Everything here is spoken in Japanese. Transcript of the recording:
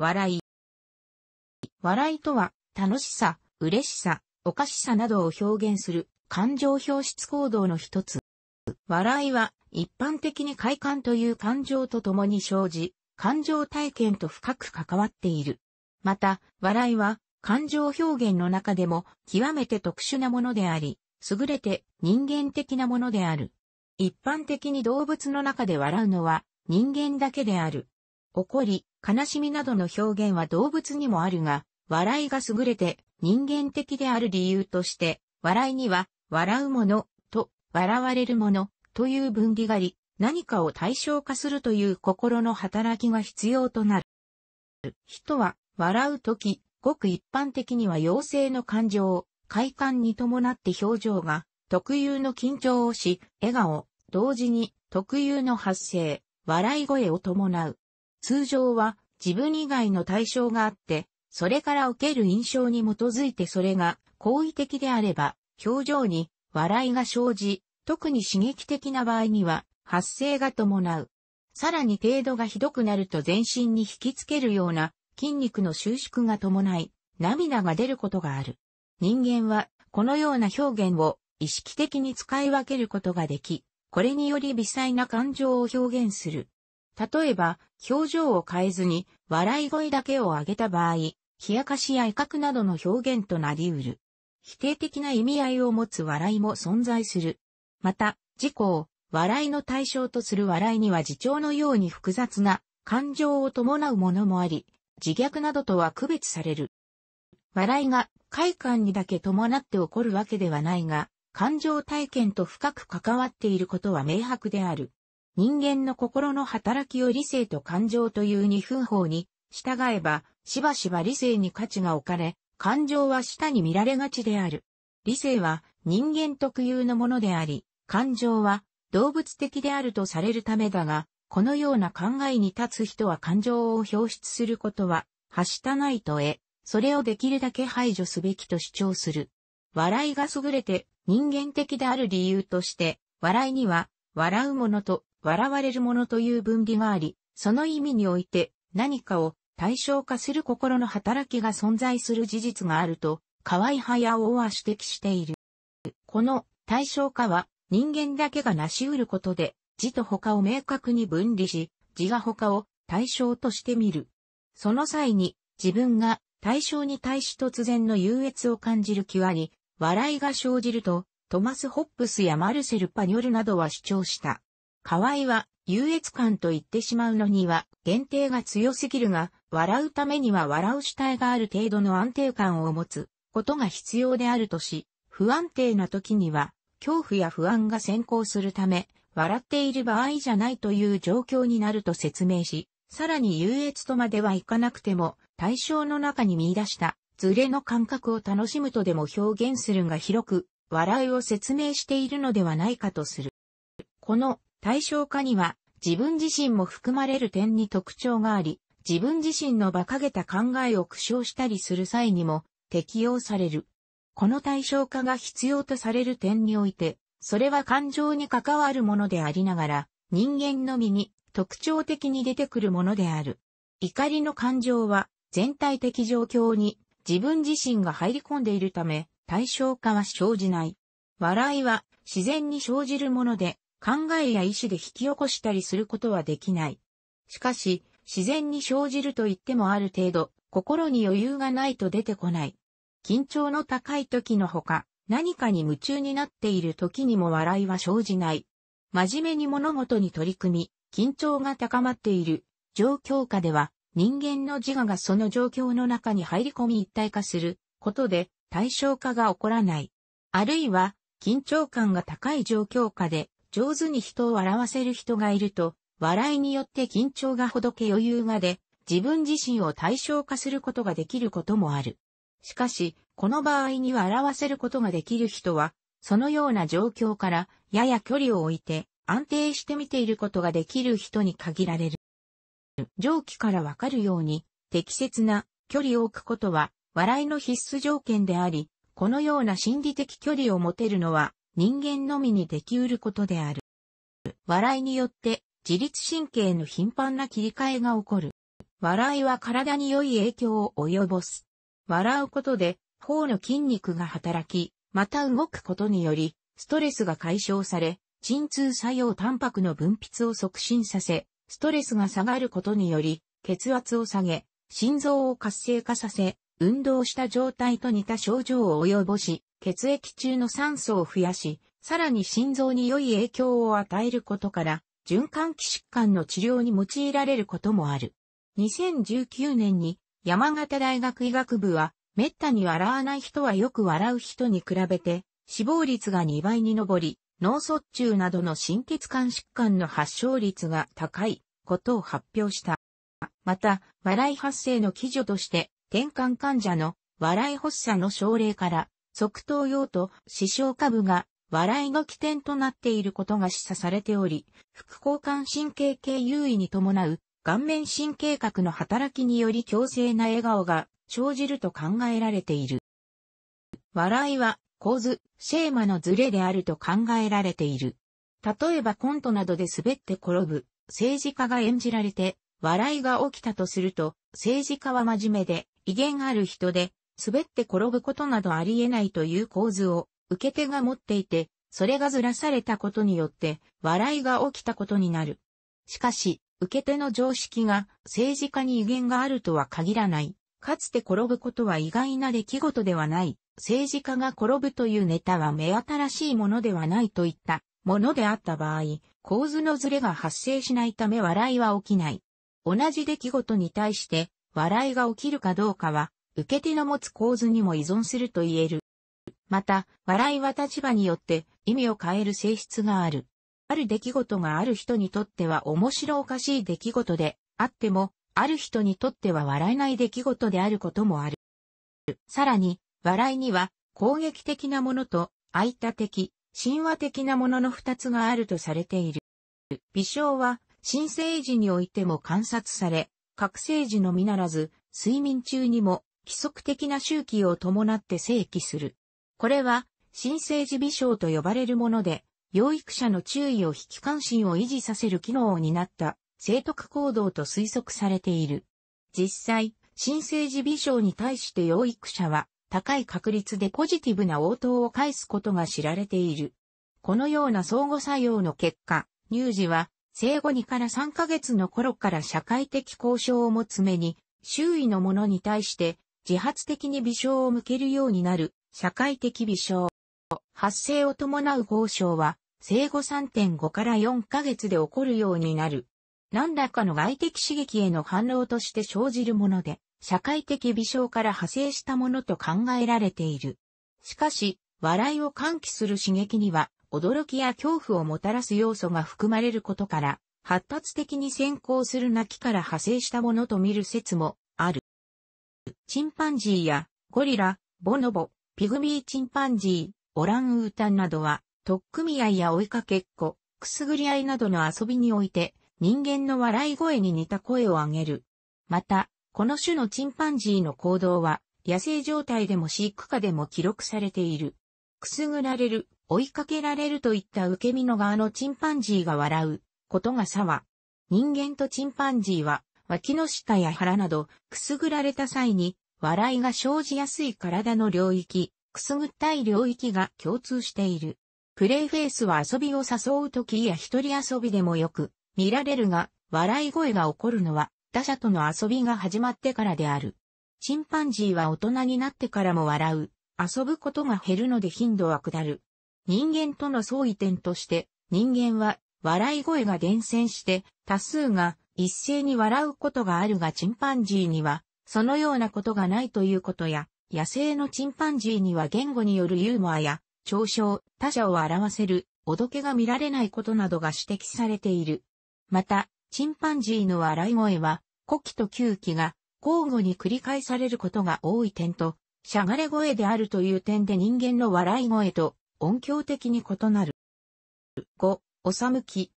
笑い。笑いとは、楽しさ、嬉しさ、おかしさなどを表現する感情表出行動の一つ。笑いは一般的に快感という感情と共に生じ、感情体験と深く関わっている。また、笑いは感情表現の中でも極めて特殊なものであり、優れて人間的なものである。一般的に動物の中で笑うのは人間だけである。怒り、悲しみなどの表現は動物にもあるが、笑いが優れて人間的である理由として、笑いには、笑うもの、と、笑われるもの、という分離があり、何かを対象化するという心の働きが必要となる。人は、笑うとき、ごく一般的には妖精の感情、快感に伴って表情が、特有の緊張をし、笑顔、同時に、特有の発声、笑い声を伴う。通常は自分以外の対象があって、それから受ける印象に基づいてそれが好意的であれば、表情に笑いが生じ、特に刺激的な場合には発生が伴う。さらに程度がひどくなると全身に引きつけるような筋肉の収縮が伴い、涙が出ることがある。人間はこのような表現を意識的に使い分けることができ、これにより微細な感情を表現する例えば、表情を変えずに、笑い声だけを上げた場合、冷やかしや威嚇などの表現となり得る。否定的な意味合いを持つ笑いも存在する。また、事故を笑いの対象とする笑いには自重のように複雑な感情を伴うものもあり、自虐などとは区別される。笑いが快感にだけ伴って起こるわけではないが、感情体験と深く関わっていることは明白である。人間の心の働きを理性と感情という二分法に従えば、しばしば理性に価値が置かれ、感情は下に見られがちである。理性は人間特有のものであり、感情は動物的であるとされるためだが、このような考えに立つ人は感情を表出することは、はしたないとえ、それをできるだけ排除すべきと主張する。笑いが優れて人間的である理由として、笑いには、笑うものと笑われるものという分離があり、その意味において何かを対象化する心の働きが存在する事実があると、河合早尾は指摘している。この対象化は人間だけが成し得ることで、自と他を明確に分離し、自が他を対象としてみる。その際に自分が対象に対し突然の優越を感じる際に、笑いが生じると、トマス・ホップスやマルセル・パニョルなどは主張した。河合は優越感と言ってしまうのには限定が強すぎるが、笑うためには笑う主体がある程度の安定感を持つことが必要であるとし、不安定な時には恐怖や不安が先行するため、笑っている場合じゃないという状況になると説明し、さらに優越とまではいかなくても、対象の中に見出したズレの感覚を楽しむとでも表現するが広く、笑いを説明しているのではないかとする。この対象化には自分自身も含まれる点に特徴があり、自分自身の馬鹿げた考えを苦笑したりする際にも適用される。この対象化が必要とされる点において、それは感情に関わるものでありながら、人間のみに特徴的に出てくるものである。怒りの感情は全体的状況に自分自身が入り込んでいるため、対象化は生じない。笑いは自然に生じるもので、考えや意志で引き起こしたりすることはできない。しかし、自然に生じると言ってもある程度、心に余裕がないと出てこない。緊張の高い時のほか、何かに夢中になっている時にも笑いは生じない。真面目に物事に取り組み、緊張が高まっている状況下では、人間の自我がその状況の中に入り込み一体化することで対象化が起こらない。あるいは、緊張感が高い状況下で上手に人を笑わせる人がいると、笑いによって緊張がほどけ余裕がで、自分自身を対象化することができることもある。しかし、この場合にはわせることができる人は、そのような状況からやや距離を置いて安定して見ていることができる人に限られる。上記からわかるように、適切な距離を置くことは笑いの必須条件であり、このような心理的距離を持てるのは人間のみにできうることである。笑いによって自律神経の頻繁な切り替えが起こる。笑いは体に良い影響を及ぼす。笑うことで、頬の筋肉が働き、また動くことにより、ストレスが解消され、鎮痛作用タンパクの分泌を促進させ、ストレスが下がることにより、血圧を下げ、心臓を活性化させ、運動した状態と似た症状を及ぼし、血液中の酸素を増やし、さらに心臓に良い影響を与えることから、循環器疾患の治療に用いられることもある。2019年に山形大学医学部は、滅多に笑わない人はよく笑う人に比べて、死亡率が2倍に上り、脳卒中などの心血管疾患の発症率が高いことを発表した。また、笑い発生の基準として、転換患者の笑い発作の症例から即答用と視床下部が笑いの起点となっていることが示唆されており、副交感神経系優位に伴う顔面神経核の働きにより強制な笑顔が生じると考えられている。笑いは構図、シェーマのズレであると考えられている。例えばコントなどで滑って転ぶ、政治家が演じられて、笑いが起きたとすると、政治家は真面目で、威厳ある人で、滑って転ぶことなどありえないという構図を受け手が持っていて、それがずらされたことによって笑いが起きたことになる。しかし、受け手の常識が政治家に威厳があるとは限らない。かつて転ぶことは意外な出来事ではない。政治家が転ぶというネタは目新しいものではないといったものであった場合、構図のズレが発生しないため笑いは起きない。同じ出来事に対して笑いが起きるかどうかは受け手の持つ構図にも依存すると言える。また、笑いは立場によって意味を変える性質がある。ある出来事がある人にとっては面白おかしい出来事であっても、ある人にとっては笑えない出来事であることもある。さらに、笑いには攻撃的なものと相他的、神話的なものの二つがあるとされている。微笑は、新生児においても観察され、覚醒時のみならず、睡眠中にも規則的な周期を伴って正規する。これは、新生児微症と呼ばれるもので、養育者の注意を引き関心を維持させる機能を担った正徳行動と推測されている。実際、新生児微症に対して養育者は高い確率でポジティブな応答を返すことが知られている。このような相互作用の結果、乳児は生後2から3ヶ月の頃から社会的交渉を持つ目に、周囲の者に対して自発的に微笑を向けるようになる、社会的微笑。発生を伴う報奨は、生後3.5から4ヶ月で起こるようになる。何らかの外的刺激への反応として生じるもので、社会的微笑から派生したものと考えられている。しかし、笑いを喚起する刺激には、驚きや恐怖をもたらす要素が含まれることから、発達的に先行する泣きから派生したものと見る説もある。チンパンジーやゴリラ、ボノボ、ピグミーチンパンジー、オランウータンなどは、とっくみ合いや追いかけっこ、くすぐり合いなどの遊びにおいて、人間の笑い声に似た声を上げる。また、この種のチンパンジーの行動は、野生状態でも飼育下でも記録されている。くすぐられる、追いかけられるといった受け身の側のチンパンジーが笑う、ことがさは、人間とチンパンジーは脇の下や腹など、くすぐられた際に、笑いが生じやすい体の領域、くすぐったい領域が共通している。プレイフェイスは遊びを誘う時や一人遊びでもよく見られるが、笑い声が起こるのは他者との遊びが始まってからである。チンパンジーは大人になってからも笑う。遊ぶことが減るので頻度は下る。人間との相違点として、人間は笑い声が伝染して多数が一斉に笑うことがあるがチンパンジーには、そのようなことがないということや、野生のチンパンジーには言語によるユーモアや、嘲笑、他者を表せる、おどけが見られないことなどが指摘されている。また、チンパンジーの笑い声は、古希と吸気が交互に繰り返されることが多い点と、しゃがれ声であるという点で人間の笑い声と音響的に異なる。5、おさむき。